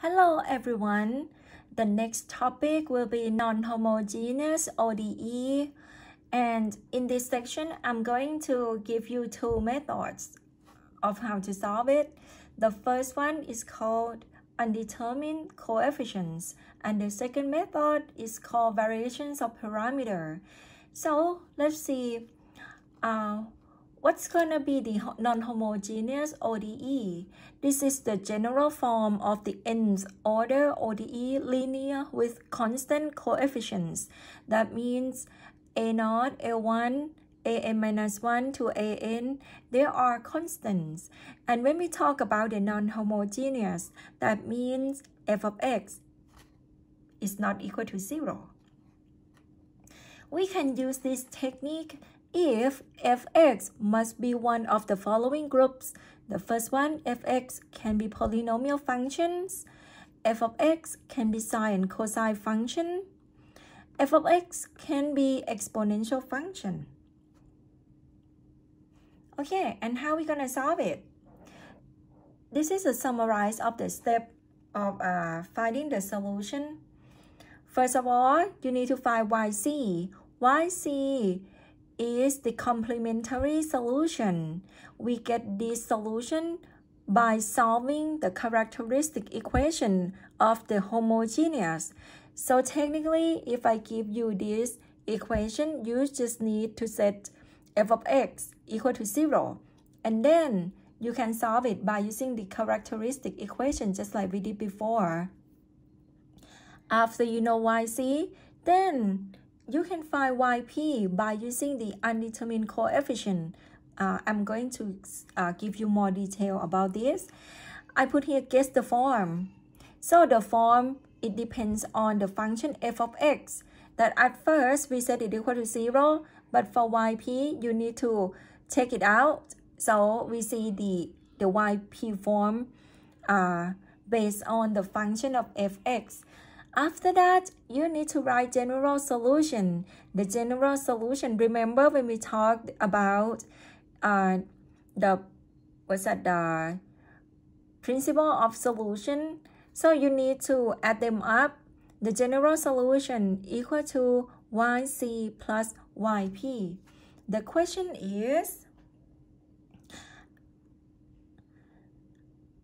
Hello everyone. The next topic will be non-homogeneous ODE. And in this section, I'm going to give you two methods of how to solve it. The first one is called undetermined coefficients and the second method is called variations of parameter. So let's see uh, What's going to be the non-homogeneous ODE? This is the general form of the nth order ODE linear with constant coefficients. That means A0, A1, an minus 1 to an, there are constants. And when we talk about the non-homogeneous, that means f of x is not equal to 0. We can use this technique if fx must be one of the following groups. The first one, fx, can be polynomial functions. f of x can be sine and cosine function. f of x can be exponential function. Okay, and how are we going to solve it? This is a summarize of the step of uh, finding the solution. First of all, you need to find yc. yc is the complementary solution. We get this solution by solving the characteristic equation of the homogeneous. So technically, if I give you this equation, you just need to set f of x equal to 0. And then you can solve it by using the characteristic equation just like we did before. After you know yc, then you can find yp by using the undetermined coefficient. Uh, I'm going to uh, give you more detail about this. I put here guess the form. So the form, it depends on the function f of x that at first we set it equal to 0, but for yp, you need to take it out. So we see the, the yp form uh, based on the function of fx. After that, you need to write general solution. The general solution, remember when we talked about uh, the, what's that, the principle of solution? So you need to add them up. The general solution equal to yc plus yp. The question is,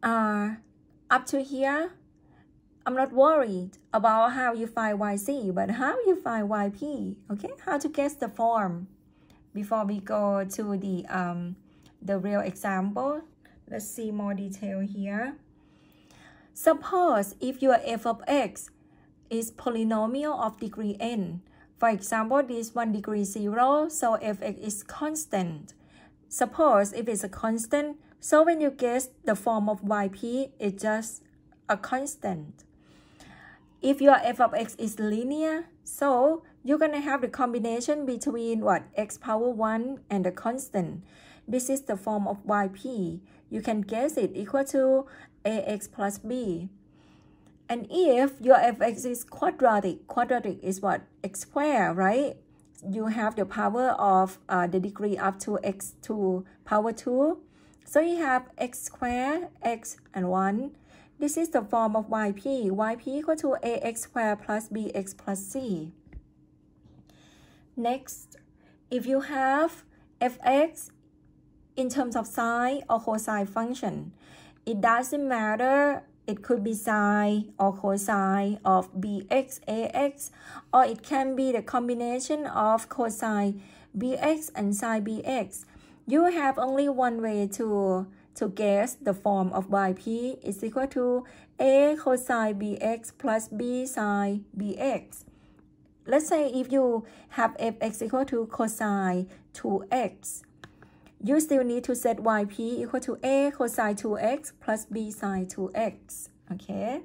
uh, up to here, I'm not worried about how you find YC, but how you find YP, okay? How to guess the form. Before we go to the, um, the real example, let's see more detail here. Suppose if your f of x is polynomial of degree n, for example, this 1 degree 0, so fx is constant. Suppose if it's a constant, so when you guess the form of yp, it's just a constant if your f of x is linear, so you're going to have the combination between what x power 1 and the constant. This is the form of yp. You can guess it equal to ax plus b. And if your fx is quadratic, quadratic is what? x squared, right? You have the power of uh, the degree up to x to power 2. So you have x squared, x and 1, this is the form of yp. yp equal to ax squared plus bx plus c. Next, if you have fx in terms of sine or cosine function, it doesn't matter it could be sine or cosine of bx, ax, or it can be the combination of cosine bx and sine bx. You have only one way to to guess the form of yp is equal to a cosine bx plus b sine bx. Let's say if you have fx equal to cosine 2x, you still need to set yp equal to a cosine 2x plus b sine 2x, okay?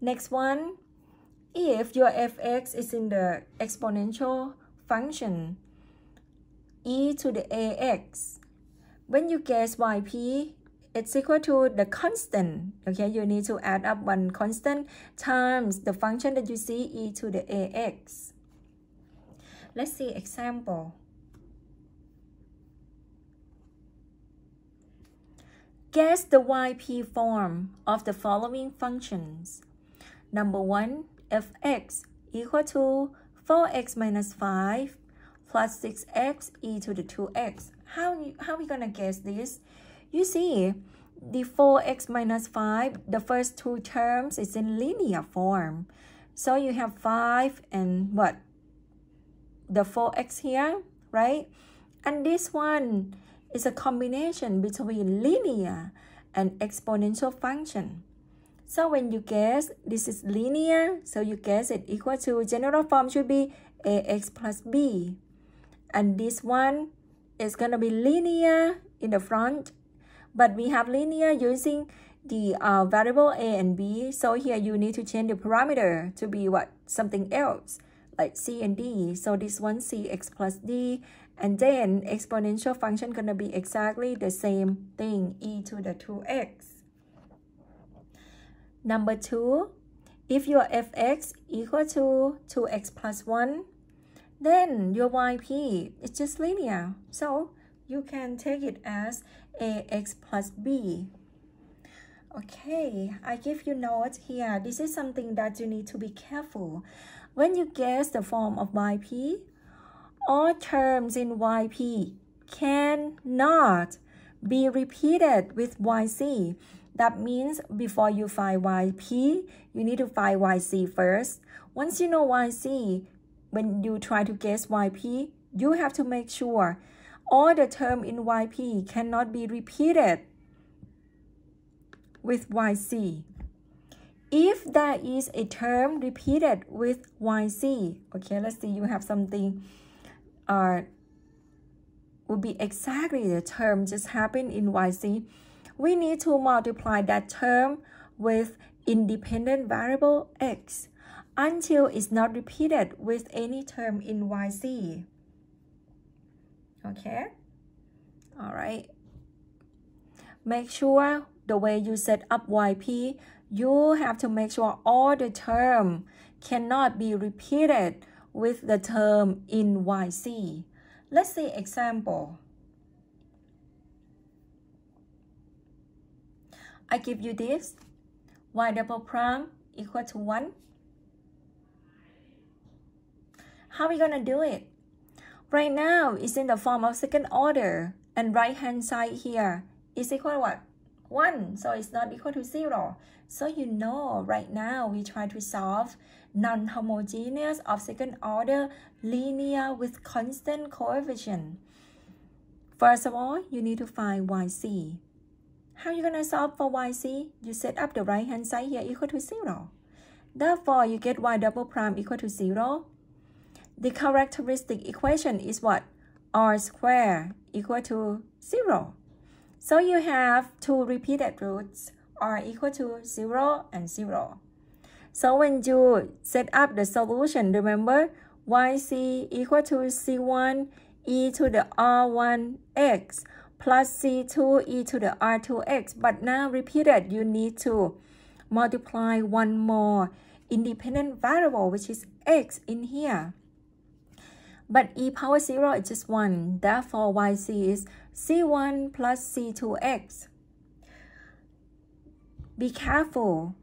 Next one, if your fx is in the exponential function e to the ax, when you guess yp, it's equal to the constant. Okay, you need to add up one constant times the function that you see e to the ax. Let's see example. Guess the yp form of the following functions. Number 1, fx equal to 4x minus 5 plus 6x e to the 2x. How, how are we going to guess this? You see, the 4x minus 5, the first two terms is in linear form. So you have 5 and what? The 4x here, right? And this one is a combination between linear and exponential function. So when you guess, this is linear, so you guess it equal to general form should be ax plus b and this one is going to be linear in the front but we have linear using the uh, variable a and b so here you need to change the parameter to be what something else like c and d so this one cx plus d and then exponential function gonna be exactly the same thing e to the 2x number two if your fx equal to 2x plus 1 then your yp is just linear. So you can take it as ax plus b. Okay, I give you notes here. This is something that you need to be careful. When you guess the form of yp, all terms in yp cannot be repeated with yc. That means before you find yp, you need to find yc first. Once you know yc, when you try to guess YP, you have to make sure all the term in YP cannot be repeated with YC. If there is a term repeated with YC, okay, let's see, you have something uh, would be exactly the term just happened in YC. We need to multiply that term with independent variable X until it's not repeated with any term in YC. Okay? All right. Make sure the way you set up YP, you have to make sure all the term cannot be repeated with the term in YC. Let's see example. I give you this. Y double prime equal to 1 How are we going to do it? Right now, it's in the form of second order. And right-hand side here is equal to what? 1. So it's not equal to 0. So you know right now we try to solve non-homogeneous of second order linear with constant coefficient. First of all, you need to find yc. How are you going to solve for yc? You set up the right-hand side here equal to 0. Therefore, you get y double prime equal to 0 the characteristic equation is what? r squared equal to 0. So you have two repeated roots r equal to 0 and 0. So when you set up the solution, remember yc equal to c1 e to the r1x plus c2 e to the r2x. But now repeated, you need to multiply one more independent variable, which is x in here. But e power 0 is just 1. Therefore, yc is c1 plus c2x. Be careful.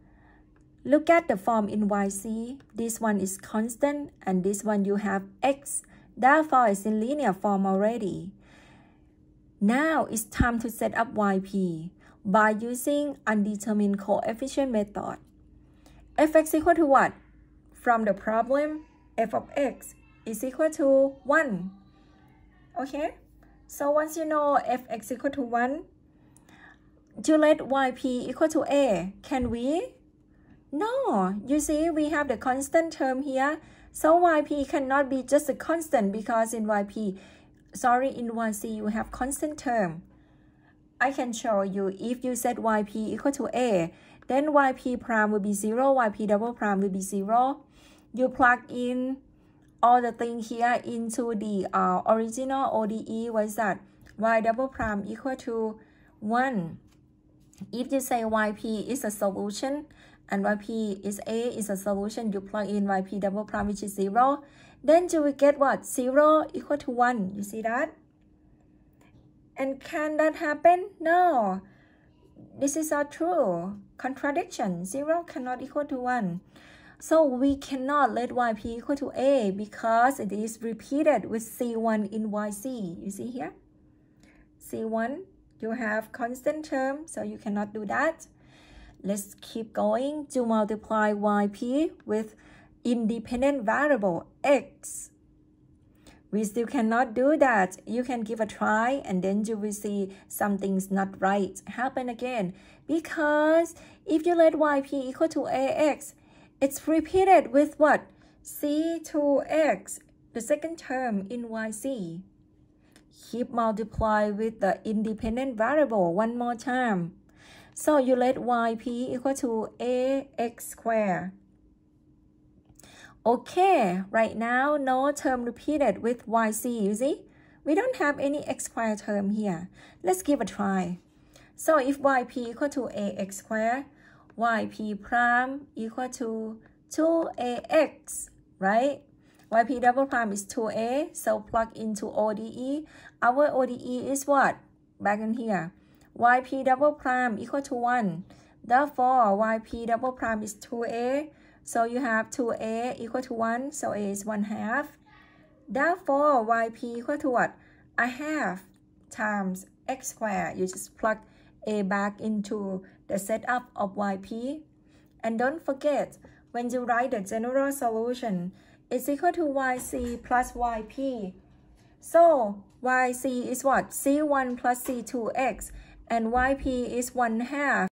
Look at the form in yc. This one is constant and this one you have x. Therefore, it's in linear form already. Now it's time to set up yp by using undetermined coefficient method. fx equal to what? From the problem, f of x is equal to 1 okay so once you know fx equal to 1 to let yp equal to a can we no you see we have the constant term here so yp cannot be just a constant because in yp sorry in 1c you have constant term I can show you if you set yp equal to a then yp prime will be 0 yp double prime will be 0 you plug in all the thing here into the uh, original ODE was that y double prime equal to 1. If you say yp is a solution and yp is a is a solution, you plug in yp double prime which is 0. Then you will get what? 0 equal to 1. You see that? And can that happen? No. This is not true. Contradiction. 0 cannot equal to 1. So we cannot let yp equal to a because it is repeated with c1 in yc. You see here? c1, you have constant term, so you cannot do that. Let's keep going to multiply yp with independent variable x. We still cannot do that. You can give a try and then you will see something's not right happen again. Because if you let yp equal to ax, it's repeated with what? C2x, the second term in yc. Keep multiply with the independent variable one more time. So you let yp equal to ax square. Okay, right now no term repeated with yc, you see? We don't have any x square term here. Let's give a try. So if yp equal to ax square yp prime equal to 2ax, right? yp double prime is 2a, so plug into ODE. Our ODE is what? Back in here, yp double prime equal to 1. Therefore, yp double prime is 2a, so you have 2a equal to 1, so a is 1 half. Therefore, yp equal to what? A half times x squared. You just plug a back into the setup of YP. And don't forget, when you write the general solution, it's equal to YC plus YP. So YC is what? C1 plus C2X and YP is 1 half.